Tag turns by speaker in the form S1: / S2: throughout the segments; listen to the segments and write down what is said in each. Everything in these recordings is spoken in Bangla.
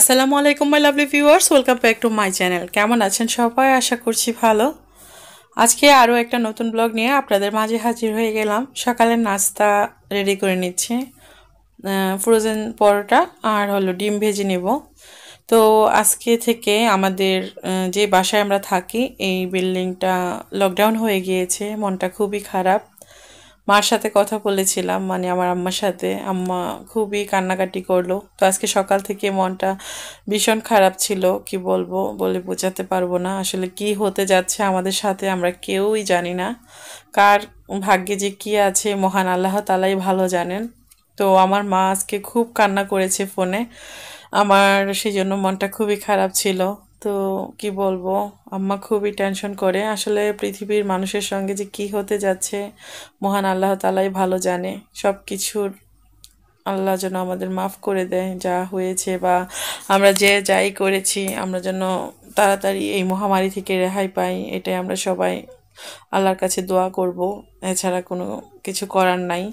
S1: আসসালামু আলাইকুম my lovely viewers welcome back to my channel কেমন আছেন সবাই আশা করছি ভালো আজকে আরও একটা নতুন ব্লগ নিয়ে আপনাদের মাঝে হাজির হয়ে গেলাম সকালের নাস্তা রেডি করে নিচ্ছি ফ্রোজেন পরোটা আর হলো ডিম ভেজে নেব তো আজকে থেকে আমাদের যে বাসায় আমরা থাকি এই বিল্ডিংটা লকডাউন হয়ে গিয়েছে মনটা খুবই খারাপ মার সাথে কথা বলেছিলাম মানে আমার আম্মার সাথে আম্মা খুবই কান্নাকাটি করলো তো আজকে সকাল থেকে মনটা ভীষণ খারাপ ছিল কি বলবো বলে বোঝাতে পারবো না আসলে কি হতে যাচ্ছে আমাদের সাথে আমরা কেউই জানি না কার ভাগ্যে যে কি আছে মহান আল্লাহ তালাই ভালো জানেন তো আমার মা আজকে খুব কান্না করেছে ফোনে আমার সেই জন্য মনটা খুবই খারাপ ছিল তো কি বলবো আম্মা খুবই টেনশন করে আসলে পৃথিবীর মানুষের সঙ্গে যে কি হতে যাচ্ছে মহান আল্লাহ তালাই ভালো জানে সব কিছুর আল্লাহ যেন আমাদের মাফ করে দেয় যা হয়েছে বা আমরা যে যাই করেছি আমরা যেন তাড়াতাড়ি এই মহামারী থেকে রেহাই পাই এটাই আমরা সবাই আল্লাহর কাছে দোয়া করব এছাড়া কোনো কিছু করার নাই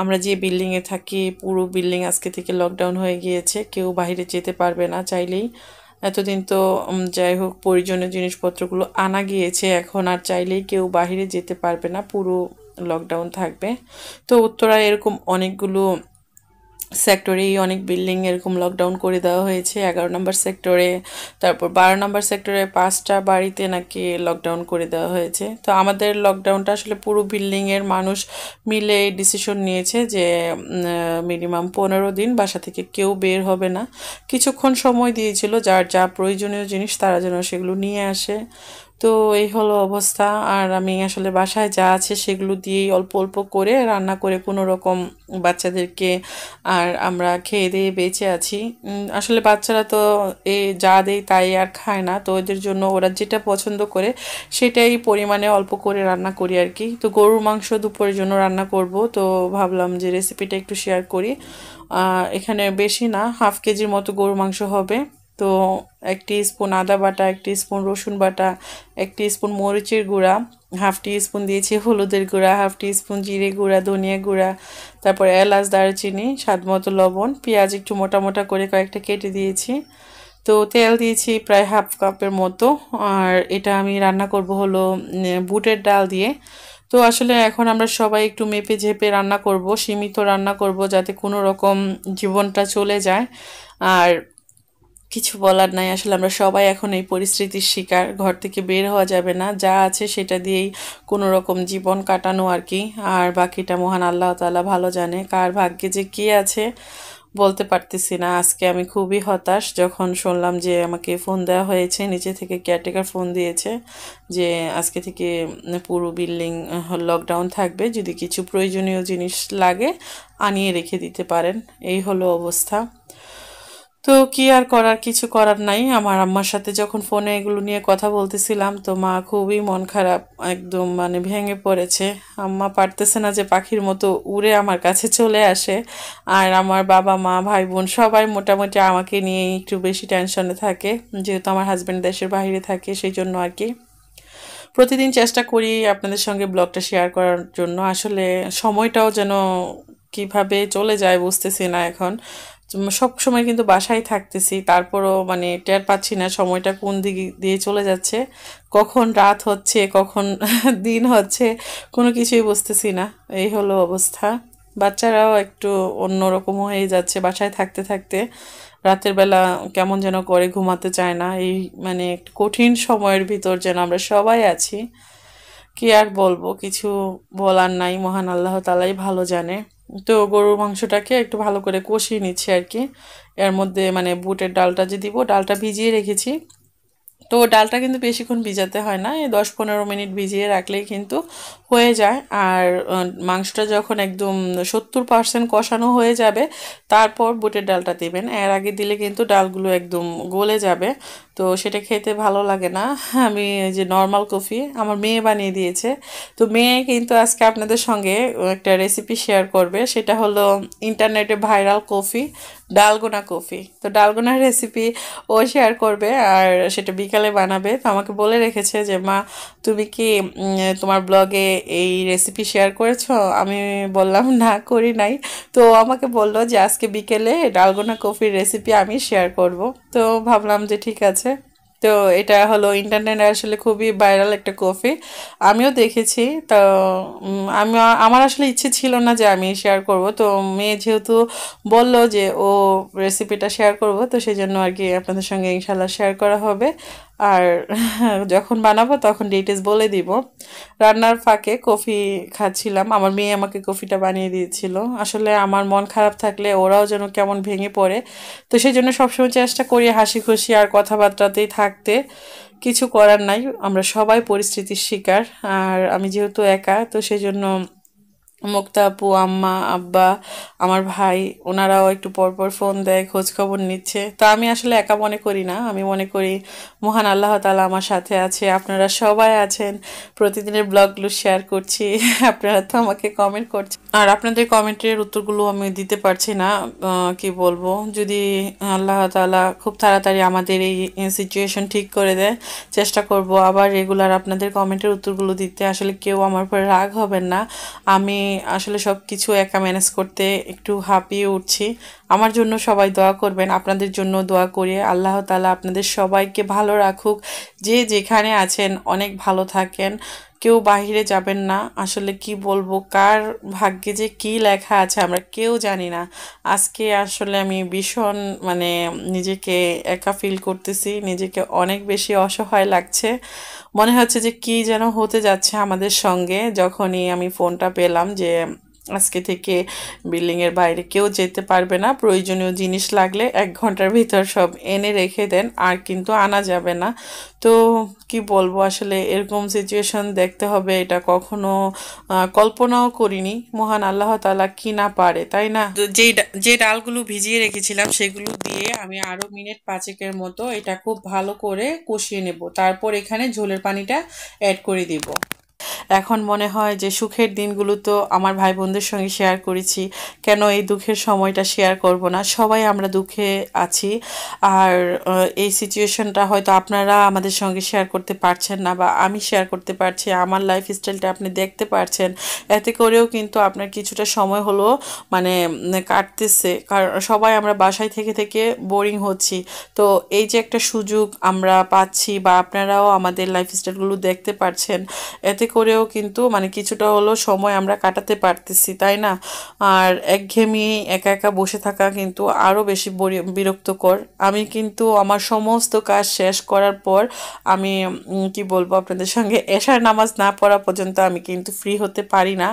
S1: আমরা যে বিল্ডিংয়ে থাকি পুরো বিল্ডিং আজকে থেকে লকডাউন হয়ে গিয়েছে কেউ বাইরে যেতে পারবে না চাইলেই এতদিন তো যাই হোক প্রয়োজনীয় জিনিসপত্রগুলো আনা গিয়েছে এখন আর চাইলেই কেউ বাহিরে যেতে পারবে না পুরো লকডাউন থাকবে তো উত্তরায় এরকম অনেকগুলো সেক্টরেই অনেক বিল্ডিং এরকম লকডাউন করে দেওয়া হয়েছে এগারো নম্বর সেক্টরে তারপর বারো নম্বর সেক্টরে পাঁচটা বাড়িতে নাকি লকডাউন করে দেওয়া হয়েছে তো আমাদের লকডাউনটা আসলে পুরো বিল্ডিংয়ের মানুষ মিলে ডিসিশন নিয়েছে যে মিনিমাম পনেরো দিন বাসা থেকে কেউ বের হবে না কিছুক্ষণ সময় দিয়েছিল যার যা প্রয়োজনীয় জিনিস তারা যেন সেগুলো নিয়ে আসে তো এই হলো অবস্থা আর আমি আসলে বাসায় যা আছে সেগুলো দিয়েই অল্প অল্প করে রান্না করে কোনো রকম বাচ্চাদেরকে আর আমরা খেয়ে দিয়ে বেঁচে আছি আসলে বাচ্চারা তো এ যা দেয় তাই আর খায় না তো ওদের জন্য ওরা যেটা পছন্দ করে সেটাই পরিমাণে অল্প করে রান্না করি আর কি তো গরুর মাংস দুপুরের জন্য রান্না করব তো ভাবলাম যে রেসিপিটা একটু শেয়ার করি এখানে বেশি না হাফ কেজির মতো গরুর মাংস হবে তো একটি স্পুন আদা বাটা একটি স্পুন রসুন বাটা একটি স্পুন মরিচের গুঁড়া হাফ টি স্পুন দিয়েছি হলুদের গুঁড়া হাফ টি স্পুন জিরে গুঁড়া ধনিয়া গুঁড়া তারপর এলাচ দারচিনি স্বাদ মতো লবণ পেঁয়াজ একটু মোটা মোটা করে কয়েকটা কেটে দিয়েছি তো তেল দিয়েছি প্রায় হাফ কাপের মতো আর এটা আমি রান্না করব হলো বুটের ডাল দিয়ে তো আসলে এখন আমরা সবাই একটু মেপে ঝেপে রান্না করব সীমিত রান্না করব যাতে কোনো রকম জীবনটা চলে যায় আর কিছু বলার নাই আসলে আমরা সবাই এখন এই পরিস্থিতির শিকার ঘর থেকে বের হওয়া যাবে না যা আছে সেটা দিয়েই কোনো রকম জীবন কাটানো আর কি আর বাকিটা মহান আল্লাহ তালা ভালো জানে কার ভাগ্যে যে কি আছে বলতে পারতেছি না আজকে আমি খুবই হতাশ যখন শুনলাম যে আমাকে ফোন দেওয়া হয়েছে নিচে থেকে কেয়ারটেকার ফোন দিয়েছে যে আজকে থেকে পুরো বিল্ডিং লকডাউন থাকবে যদি কিছু প্রয়োজনীয় জিনিস লাগে আনিয়ে রেখে দিতে পারেন এই হলো অবস্থা তো কি আর করার কিছু করার নাই আমার আম্মার সাথে যখন ফোনে এগুলো নিয়ে কথা বলতেছিলাম তো মা খুবই মন খারাপ একদম মানে ভেঙে পড়েছে আম্মা পারতেছে না যে পাখির মতো উড়ে আমার কাছে চলে আসে আর আমার বাবা মা ভাই বোন সবাই মোটামুটি আমাকে নিয়ে একটু বেশি টেনশনে থাকে যেহেতু আমার হাজব্যান্ড দেশের বাইরে থাকে সেই জন্য আর কি প্রতিদিন চেষ্টা করি আপনাদের সঙ্গে ব্লগটা শেয়ার করার জন্য আসলে সময়টাও যেন কিভাবে চলে যায় বুঝতেছি না এখন সব সময় কিন্তু বাসায় থাকতেছি তারপরও মানে টের পাচ্ছি না সময়টা কোন দিকে দিয়ে চলে যাচ্ছে কখন রাত হচ্ছে কখন দিন হচ্ছে কোনো কিছুই বুঝতেছি না এই হলো অবস্থা বাচ্চারাও একটু অন্যরকম হয়ে যাচ্ছে বাসায় থাকতে থাকতে রাতের বেলা কেমন যেন করে ঘুমাতে চায় না এই মানে কঠিন সময়ের ভিতর যেন আমরা সবাই আছি কি আর বলবো কিছু বলার নাই মহান আল্লাহ তালাই ভালো জানে তো গরুর মাংসটাকে একটু ভালো করে কষিয়ে নিচ্ছি আর কি এর মধ্যে মানে বুটের ডালটা যে দিব ডালটা ভিজিয়ে রেখেছি তো ডালটা কিন্তু বেশিক্ষণ ভিজাতে হয় না এই দশ পনেরো মিনিট ভিজিয়ে রাখলেই কিন্তু হয়ে যায় আর মাংসটা যখন একদম সত্তর পার্সেন্ট কষানো হয়ে যাবে তারপর বুটের ডালটা দেবেন এর আগে দিলে কিন্তু ডালগুলো একদম গলে যাবে তো সেটা খেতে ভালো লাগে না আমি যে নর্মাল কফি আমার মেয়ে বানিয়ে দিয়েছে তো মেয়ে কিন্তু আজকে আপনাদের সঙ্গে একটা রেসিপি শেয়ার করবে সেটা হলো ইন্টারনেটে ভাইরাল কফি ডালগোনা কফি তো ডালগোনার রেসিপি ও শেয়ার করবে আর সেটা বিকাল বিকালে বানাবে তো আমাকে বলে রেখেছে যে মা তুমি কি তোমার ব্লগে এই রেসিপি শেয়ার করেছো আমি বললাম না করি নাই তো আমাকে বললো যে আজকে বিকেলে ডালগোনা কফির রেসিপি আমি শেয়ার করব তো ভাবলাম যে ঠিক আছে তো এটা হলো ইন্টারনেটে আসলে খুবই ভাইরাল একটা কফি আমিও দেখেছি তো আমি আমার আসলে ইচ্ছে ছিল না যে আমি শেয়ার করব তো মেয়ে যেহেতু বলল যে ও রেসিপিটা শেয়ার করব তো সেই জন্য আর কি আপনাদের সঙ্গে ইনশাল্লাহ শেয়ার করা হবে আর যখন বানাবো তখন ডিটেলস বলে দিব রান্নার ফাঁকে কফি খাচ্ছিলাম আমার মেয়ে আমাকে কফিটা বানিয়ে দিয়েছিল আসলে আমার মন খারাপ থাকলে ওরাও যেন কেমন ভেঙে পড়ে তো সেই জন্য সবসময় চেষ্টা করি হাসি খুশি আর কথাবার্তাতেই থাকতে কিছু করার নাই আমরা সবাই পরিস্থিতির শিকার আর আমি যেহেতু একা তো সেই জন্য মুক্তা আপু আম্মা আব্বা আমার ভাই ওনারাও একটু পরপর ফোন দেয় খোঁজ খবর নিচ্ছে তা আমি আসলে একা মনে করি না আমি মনে করি মহান আল্লাহ তালা আমার সাথে আছে আপনারা সবাই আছেন প্রতিদিনের ব্লগগুলো শেয়ার করছি আপনারা তো আমাকে কমেন্ট করছেন আর আপনাদের কমেন্টের উত্তরগুলো আমি দিতে পারছি না কি বলবো যদি আল্লাহ তালা খুব তাড়াতাড়ি আমাদের এই সিচুয়েশন ঠিক করে দেয় চেষ্টা করব আবার রেগুলার আপনাদের কমেন্টের উত্তরগুলো দিতে আসলে কেউ আমার পরে রাগ হবেন না আমি আসলে সব কিছু একা ম্যানেজ করতে একটু হাঁপিয়ে উঠছি আমার জন্য সবাই দোয়া করবেন আপনাদের জন্য দোয়া করে আল্লাহ তালা আপনাদের সবাইকে ভালো রাখুক যে যেখানে আছেন অনেক ভালো থাকেন কেউ বাহিরে যাবেন না আসলে কি বলবো কার ভাগ্যে যে কি লেখা আছে আমরা কেউ জানি না আজকে আসলে আমি ভীষণ মানে নিজেকে একা ফিল করতেছি নিজেকে অনেক বেশি অসহায় লাগছে মনে হচ্ছে যে কি যেন হতে যাচ্ছে আমাদের সঙ্গে যখনই আমি ফোনটা পেলাম যে আজকে থেকে বিল্ডিংয়ের বাইরে কেউ যেতে পারবে না প্রয়োজনীয় জিনিস লাগলে এক ঘন্টার ভিতর সব এনে রেখে দেন আর কিন্তু আনা যাবে না তো কি বলবো আসলে এরকম সিচুয়েশন দেখতে হবে এটা কখনো কল্পনাও করিনি মহান আল্লাহ তালা কি না পারে তাই না যে যে ডালগুলো ভিজিয়ে রেখেছিলাম সেগুলো দিয়ে আমি আরও মিনিট পাঁচেকের মতো এটা খুব ভালো করে কষিয়ে নেব তারপর এখানে ঝোলের পানিটা অ্যাড করে দিব এখন মনে হয় যে সুখের দিনগুলো তো আমার ভাই বোনদের সঙ্গে শেয়ার করেছি কেন এই দুঃখের সময়টা শেয়ার করব না সবাই আমরা দুঃখে আছি আর এই সিচুয়েশনটা হয়তো আপনারা আমাদের সঙ্গে শেয়ার করতে পারছেন না বা আমি শেয়ার করতে পারছি আমার লাইফ স্টাইলটা আপনি দেখতে পারছেন এতে করেও কিন্তু আপনার কিছুটা সময় হলো মানে কাটতেছে কারণ সবাই আমরা বাসায় থেকে থেকে বোরিং হচ্ছি তো এই যে একটা সুযোগ আমরা পাচ্ছি বা আপনারাও আমাদের লাইফ স্টাইলগুলো দেখতে পারছেন এতে করেও করেও কিন্তু মানে কিছুটা হলো সময় আমরা কাটাতে পারতেছি তাই না আর একঘেয়েমি একা একা বসে থাকা কিন্তু আরও বেশি বিরক্তকর আমি কিন্তু আমার সমস্ত কাজ শেষ করার পর আমি কি বলবো আপনাদের সঙ্গে এশার নামাজ না পড়া পর্যন্ত আমি কিন্তু ফ্রি হতে পারি না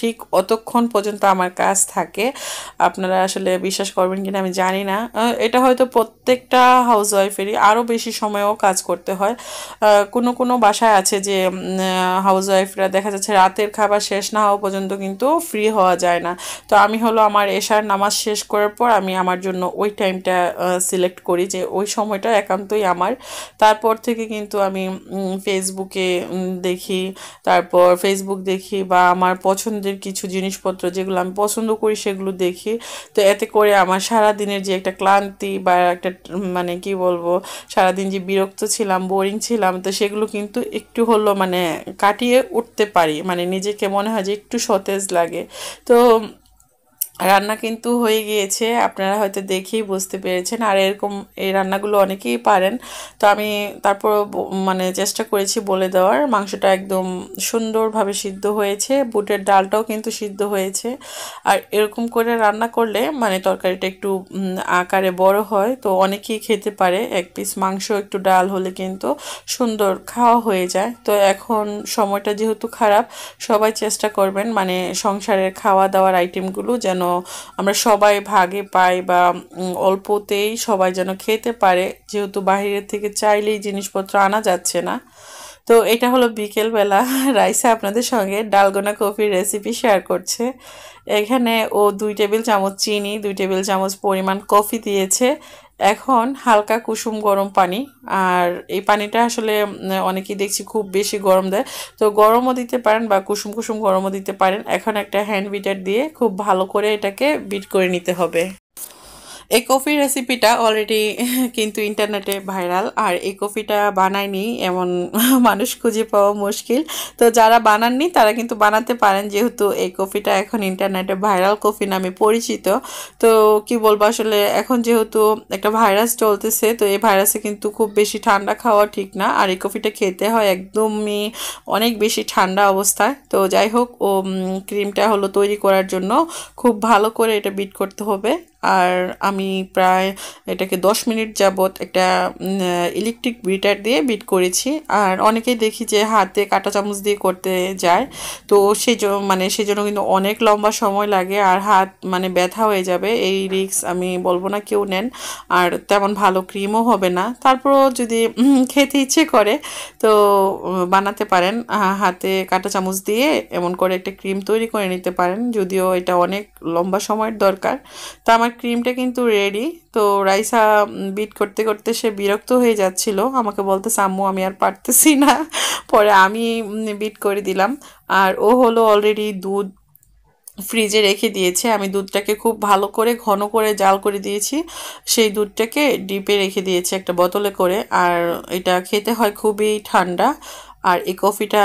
S1: ঠিক অতক্ষণ পর্যন্ত আমার কাজ থাকে আপনারা আসলে বিশ্বাস করবেন কিনা আমি জানি না এটা হয়তো প্রত্যেকটা হাউস ওয়াইফেরই আরও বেশি সময়ও কাজ করতে হয় কোনো কোনো বাসায় আছে যে হাউস ওয়াইফরা দেখা যাচ্ছে রাতের খাবার শেষ না হওয়া পর্যন্ত কিন্তু ফ্রি হওয়া যায় না তো আমি হলো আমার এশার নামাজ শেষ করার পর আমি আমার জন্য ওই টাইমটা সিলেক্ট করি যে ওই সময়টা একান্তই আমার তারপর থেকে কিন্তু আমি ফেসবুকে দেখি তারপর ফেসবুক দেখি বা আমার পছন্দের নিজের কিছু জিনিসপত্র যেগুলো আমি পছন্দ করি সেগুলো দেখি তো এতে করে আমার সারা দিনের যে একটা ক্লান্তি বা একটা মানে কি বলবো সারাদিন যে বিরক্ত ছিলাম বোরিং ছিলাম তো সেগুলো কিন্তু একটু হলো মানে কাটিয়ে উঠতে পারি মানে নিজেকে মনে হয় যে একটু সতেজ লাগে তো রান্না কিন্তু হয়ে গিয়েছে আপনারা হয়তো দেখেই বুঝতে পেরেছেন আর এরকম এই রান্নাগুলো অনেকেই পারেন তো আমি তারপর মানে চেষ্টা করেছি বলে দেওয়ার মাংসটা একদম সুন্দরভাবে সিদ্ধ হয়েছে বুটের ডালটাও কিন্তু সিদ্ধ হয়েছে আর এরকম করে রান্না করলে মানে তরকারিটা একটু আকারে বড় হয় তো অনেকেই খেতে পারে এক পিস মাংস একটু ডাল হলে কিন্তু সুন্দর খাওয়া হয়ে যায় তো এখন সময়টা যেহেতু খারাপ সবাই চেষ্টা করবেন মানে সংসারের খাওয়া দাওয়ার আইটেমগুলো যেন আমরা সবাই ভাগে পাই বা অল্পতেই সবাই যেন খেতে পারে যেহেতু বাহিরের থেকে চাইলেই জিনিসপত্র আনা যাচ্ছে না তো এটা হলো বিকেলবেলা রাইসে আপনাদের সঙ্গে ডালগোনা কফির রেসিপি শেয়ার করছে এখানে ও দুই টেবিল চামচ চিনি দুই টেবিল চামচ পরিমাণ কফি দিয়েছে এখন হালকা কুসুম গরম পানি আর এই পানিটা আসলে অনেকেই দেখছি খুব বেশি গরম দেয় তো গরমও দিতে পারেন বা কুসুম কুসুম গরমও দিতে পারেন এখন একটা হ্যান্ড বিটার দিয়ে খুব ভালো করে এটাকে বিট করে নিতে হবে এই কফির রেসিপিটা অলরেডি কিন্তু ইন্টারনেটে ভাইরাল আর এই কফিটা বানায়নি এমন মানুষ খুঁজে পাওয়া মুশকিল তো যারা বানাননি তারা কিন্তু বানাতে পারেন যেহেতু এই কফিটা এখন ইন্টারনেটে ভাইরাল কফি নামে পরিচিত তো কি বলবো আসলে এখন যেহেতু একটা ভাইরাস চলতেছে তো এই ভাইরাসে কিন্তু খুব বেশি ঠান্ডা খাওয়া ঠিক না আর এই কফিটা খেতে হয় একদমই অনেক বেশি ঠান্ডা অবস্থায় তো যাই হোক ও ক্রিমটা হলো তৈরি করার জন্য খুব ভালো করে এটা বিট করতে হবে আর আমি প্রায় এটাকে 10 মিনিট যাবত একটা ইলেকট্রিক বিটার দিয়ে বিট করেছি আর অনেকেই দেখি যে হাতে কাঁটা চামচ দিয়ে করতে যায় তো সেই মানে সেই জন্য কিন্তু অনেক লম্বা সময় লাগে আর হাত মানে ব্যথা হয়ে যাবে এই রিক্স আমি বলবো না কেউ নেন আর তেমন ভালো ক্রিমও হবে না তারপরও যদি খেতে ইচ্ছে করে তো বানাতে পারেন হাতে কাঁটা চামচ দিয়ে এমন করে একটা ক্রিম তৈরি করে নিতে পারেন যদিও এটা অনেক লম্বা সময়ের দরকার তা আমার আমার ক্রিমটা কিন্তু রেডি তো রাইসা বিট করতে করতে সে বিরক্ত হয়ে যাচ্ছিল আমাকে বলতে সাম্মু আমি আর পারতেছি না পরে আমি বিট করে দিলাম আর ও হলো অলরেডি দুধ ফ্রিজে রেখে দিয়েছে আমি দুধটাকে খুব ভালো করে ঘন করে জাল করে দিয়েছি সেই দুধটাকে ডিপে রেখে দিয়েছে একটা বোতলে করে আর এটা খেতে হয় খুবই ঠান্ডা আর এই কফিটা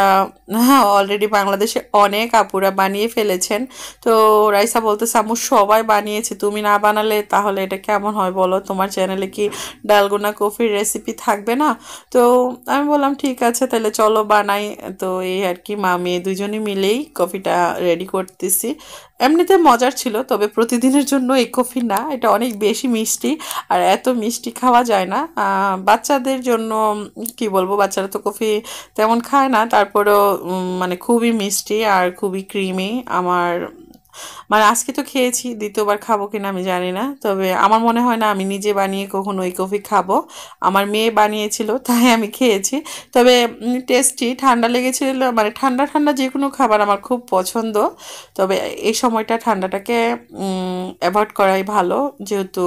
S1: অলরেডি হ্যাঁ, বাংলাদেশে অনেক আপুরা বানিয়ে ফেলেছেন তো রাইসা বলতে সামু সবাই বানিয়েছে তুমি না বানালে তাহলে এটা কেমন হয় বলো তোমার চ্যানেলে কি ডালগোনা কফির রেসিপি থাকবে না তো আমি বললাম ঠিক আছে তাহলে চলো বানাই তো এই আর কি মা মেয়ে দুজনে মিলেই কফিটা রেডি করতেছি এমনিতে মজার ছিল তবে প্রতিদিনের জন্য এই কফি না এটা অনেক বেশি মিষ্টি আর এত মিষ্টি খাওয়া যায় না বাচ্চাদের জন্য কি বলবো বাচ্চারা তো কফি তেমন খায় না তারপরেও মানে খুবই মিষ্টি আর খুবই ক্রিমি আমার মানে আজকে তো খেয়েছি দ্বিতীয়বার খাবো কিনা আমি জানি না তবে আমার মনে হয় না আমি নিজে বানিয়ে কখনো ওই কফি খাবো আমার মেয়ে বানিয়েছিল তাই আমি খেয়েছি তবে টেস্টি ঠান্ডা লেগেছিল মানে ঠান্ডা ঠান্ডা যে কোনো খাবার আমার খুব পছন্দ তবে এই সময়টা ঠান্ডাটাকে অ্যাভয়েড করাই ভালো যেহেতু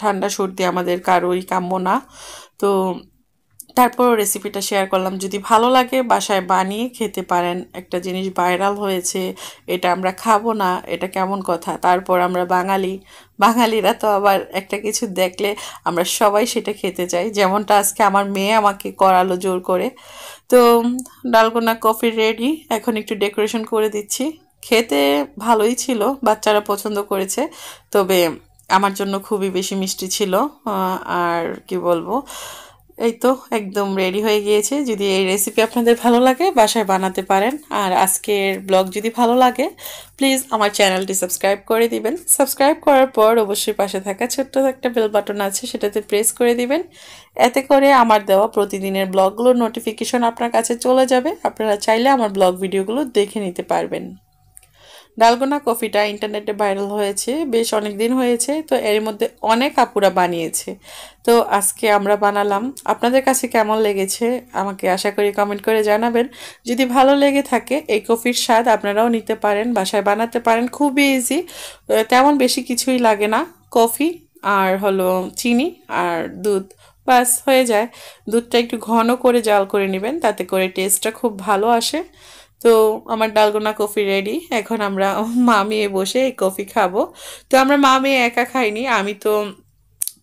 S1: ঠান্ডা সর্দি আমাদের কারোই কাম্য না তো তারপর রেসিপিটা শেয়ার করলাম যদি ভালো লাগে বাসায় বানিয়ে খেতে পারেন একটা জিনিস ভাইরাল হয়েছে এটা আমরা খাবো না এটা কেমন কথা তারপর আমরা বাঙালি বাঙালিরা তো আবার একটা কিছু দেখলে আমরা সবাই সেটা খেতে চাই যেমনটা আজকে আমার মেয়ে আমাকে করালো জোর করে তো ডালগোনা কফি রেডি এখন একটু ডেকোরেশন করে দিচ্ছি খেতে ভালোই ছিল বাচ্চারা পছন্দ করেছে তবে আমার জন্য খুবই বেশি মিষ্টি ছিল আর কি বলবো এই তো একদম রেডি হয়ে গিয়েছে যদি এই রেসিপি আপনাদের ভালো লাগে বাসায় বানাতে পারেন আর আজকের ব্লগ যদি ভালো লাগে প্লিজ আমার চ্যানেলটি সাবস্ক্রাইব করে দিবেন সাবস্ক্রাইব করার পর অবশ্যই পাশে থাকা ছোট্ট একটা বেল বাটন আছে সেটাতে প্রেস করে দিবেন এতে করে আমার দেওয়া প্রতিদিনের ব্লগগুলোর নোটিফিকেশন আপনার কাছে চলে যাবে আপনারা চাইলে আমার ব্লগ ভিডিওগুলো দেখে নিতে পারবেন ডালগোনা কফিটা ইন্টারনেটে ভাইরাল হয়েছে বেশ অনেক দিন হয়েছে তো এর মধ্যে অনেক আপুরা বানিয়েছে তো আজকে আমরা বানালাম আপনাদের কাছে কেমন লেগেছে আমাকে আশা করি কমেন্ট করে জানাবেন যদি ভালো লেগে থাকে এই কফির স্বাদ আপনারাও নিতে পারেন বাসায় বানাতে পারেন খুবই ইজি তেমন বেশি কিছুই লাগে না কফি আর হলো চিনি আর দুধ বাস হয়ে যায় দুধটা একটু ঘন করে জাল করে নেবেন তাতে করে টেস্টটা খুব ভালো আসে তো আমার ডালগোনা কফি রেডি এখন আমরা মামিয়ে বসে এই কফি খাবো তো আমরা মামিয়ে একা খাইনি আমি তো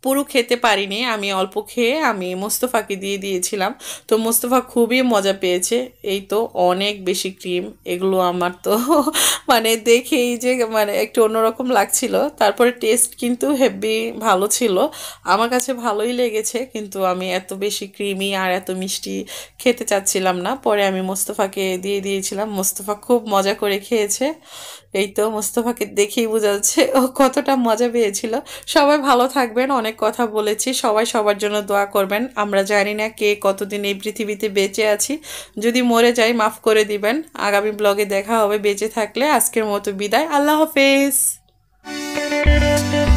S1: পুরো খেতে পারিনি আমি অল্প খেয়ে আমি মোস্তফাকে দিয়ে দিয়েছিলাম তো মোস্তফা খুবই মজা পেয়েছে এই তো অনেক বেশি ক্রিম এগুলো আমার তো মানে দেখেই যে মানে একটু অন্যরকম লাগছিল তারপরে টেস্ট কিন্তু হেভি ভালো ছিল আমার কাছে ভালোই লেগেছে কিন্তু আমি এত বেশি ক্রিমি আর এত মিষ্টি খেতে চাচ্ছিলাম না পরে আমি মোস্তফাকে দিয়ে দিয়েছিলাম মোস্তফা খুব মজা করে খেয়েছে এই তো মোস্তফাকে দেখেই বোঝা যাচ্ছে ও কতটা মজা পেয়েছিল সবাই ভালো থাকবেন অনেক কথা বলেছি সবাই সবার জন্য দোয়া করবেন আমরা জানি না কে কতদিন এই পৃথিবীতে বেঁচে আছি যদি মরে যাই মাফ করে দিবেন আগামী ব্লগে দেখা হবে বেঁচে থাকলে আজকের মতো বিদায় আল্লাহ হাফেজ